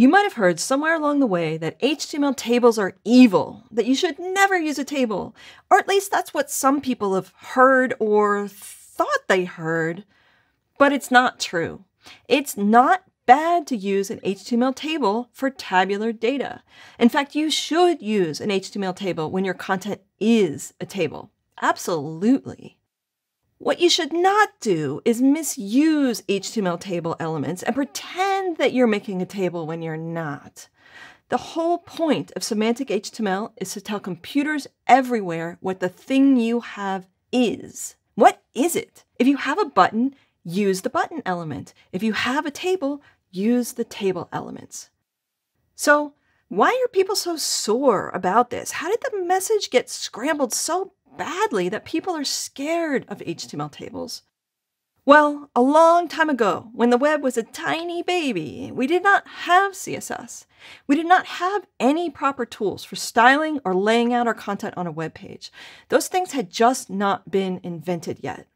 You might have heard somewhere along the way that HTML tables are evil, that you should never use a table, or at least that's what some people have heard or thought they heard. But it's not true. It's not bad to use an HTML table for tabular data. In fact, you should use an HTML table when your content is a table. Absolutely. What you should not do is misuse HTML table elements and pretend that you're making a table when you're not. The whole point of semantic HTML is to tell computers everywhere what the thing you have is. What is it? If you have a button, use the button element. If you have a table, use the table elements. So why are people so sore about this? How did the message get scrambled so badly that people are scared of HTML tables. Well, a long time ago, when the web was a tiny baby, we did not have CSS. We did not have any proper tools for styling or laying out our content on a web page. Those things had just not been invented yet.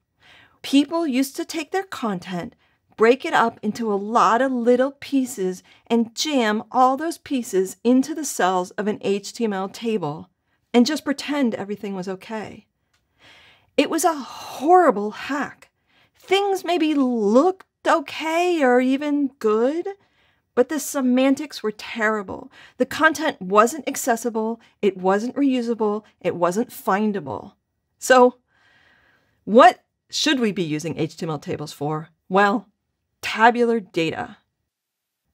People used to take their content, break it up into a lot of little pieces, and jam all those pieces into the cells of an HTML table and just pretend everything was okay. It was a horrible hack. Things maybe looked okay or even good, but the semantics were terrible. The content wasn't accessible, it wasn't reusable, it wasn't findable. So, what should we be using HTML tables for? Well, tabular data.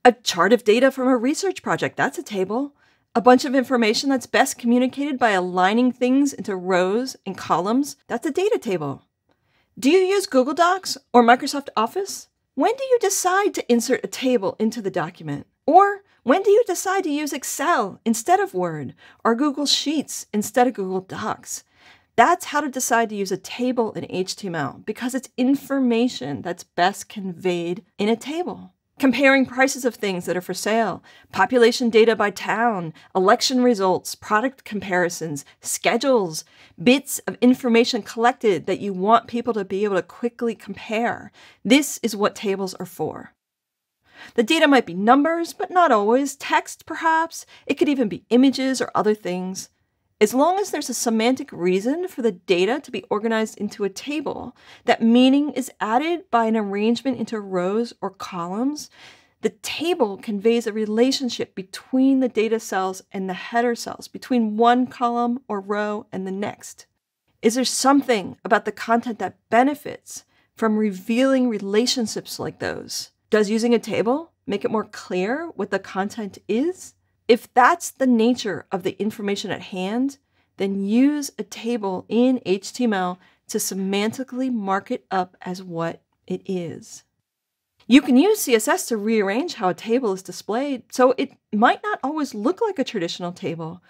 A chart of data from a research project, that's a table. A bunch of information that's best communicated by aligning things into rows and columns, that's a data table. Do you use Google Docs or Microsoft Office? When do you decide to insert a table into the document? Or when do you decide to use Excel instead of Word or Google Sheets instead of Google Docs? That's how to decide to use a table in HTML because it's information that's best conveyed in a table comparing prices of things that are for sale, population data by town, election results, product comparisons, schedules, bits of information collected that you want people to be able to quickly compare. This is what tables are for. The data might be numbers, but not always, text perhaps, it could even be images or other things. As long as there's a semantic reason for the data to be organized into a table, that meaning is added by an arrangement into rows or columns, the table conveys a relationship between the data cells and the header cells, between one column or row and the next. Is there something about the content that benefits from revealing relationships like those? Does using a table make it more clear what the content is? If that's the nature of the information at hand, then use a table in HTML to semantically mark it up as what it is. You can use CSS to rearrange how a table is displayed, so it might not always look like a traditional table,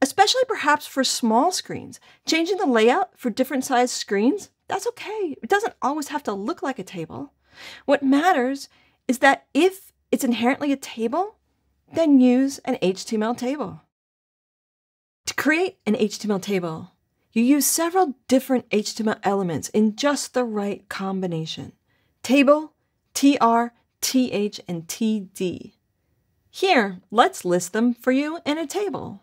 especially perhaps for small screens. Changing the layout for different sized screens, that's okay. It doesn't always have to look like a table. What matters is that if it's inherently a table, then use an HTML table. To create an HTML table, you use several different HTML elements in just the right combination. Table, TR, TH, and TD. Here, let's list them for you in a table.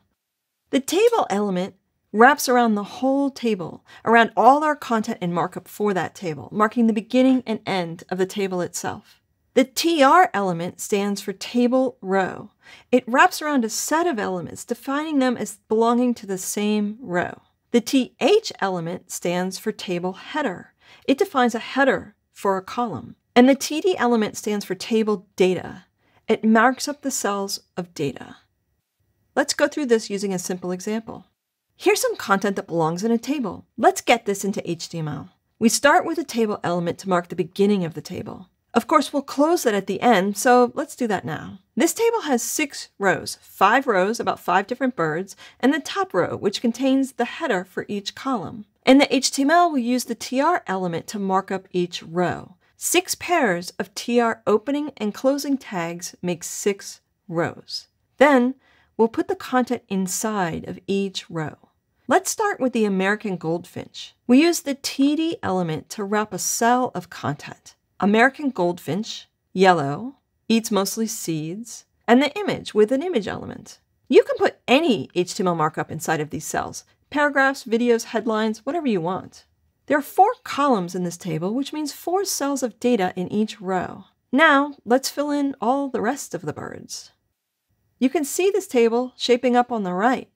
The table element wraps around the whole table, around all our content and markup for that table, marking the beginning and end of the table itself. The TR element stands for table row. It wraps around a set of elements, defining them as belonging to the same row. The TH element stands for table header. It defines a header for a column. And the TD element stands for table data. It marks up the cells of data. Let's go through this using a simple example. Here's some content that belongs in a table. Let's get this into HTML. We start with a table element to mark the beginning of the table. Of course, we'll close it at the end, so let's do that now. This table has six rows, five rows about five different birds, and the top row, which contains the header for each column. In the HTML, we use the tr element to mark up each row. Six pairs of tr opening and closing tags make six rows. Then, we'll put the content inside of each row. Let's start with the American goldfinch. We use the td element to wrap a cell of content. American goldfinch, yellow, eats mostly seeds, and the image with an image element. You can put any HTML markup inside of these cells paragraphs, videos, headlines, whatever you want. There are four columns in this table, which means four cells of data in each row. Now, let's fill in all the rest of the birds. You can see this table shaping up on the right.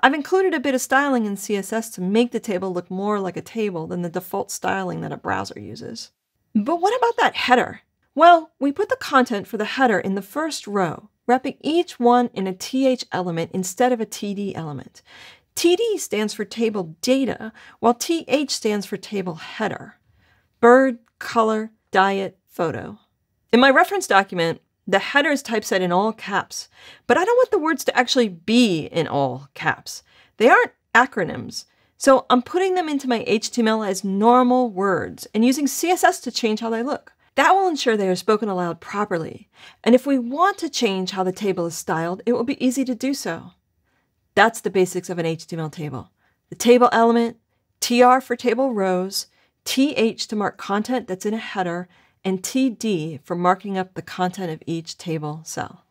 I've included a bit of styling in CSS to make the table look more like a table than the default styling that a browser uses. But what about that header? Well, we put the content for the header in the first row, wrapping each one in a TH element instead of a TD element. TD stands for table data, while TH stands for table header. Bird, color, diet, photo. In my reference document, the header is typeset in all caps, but I don't want the words to actually be in all caps. They aren't acronyms. So I'm putting them into my HTML as normal words and using CSS to change how they look. That will ensure they are spoken aloud properly. And if we want to change how the table is styled, it will be easy to do so. That's the basics of an HTML table. The table element, TR for table rows, TH to mark content that's in a header, and TD for marking up the content of each table cell.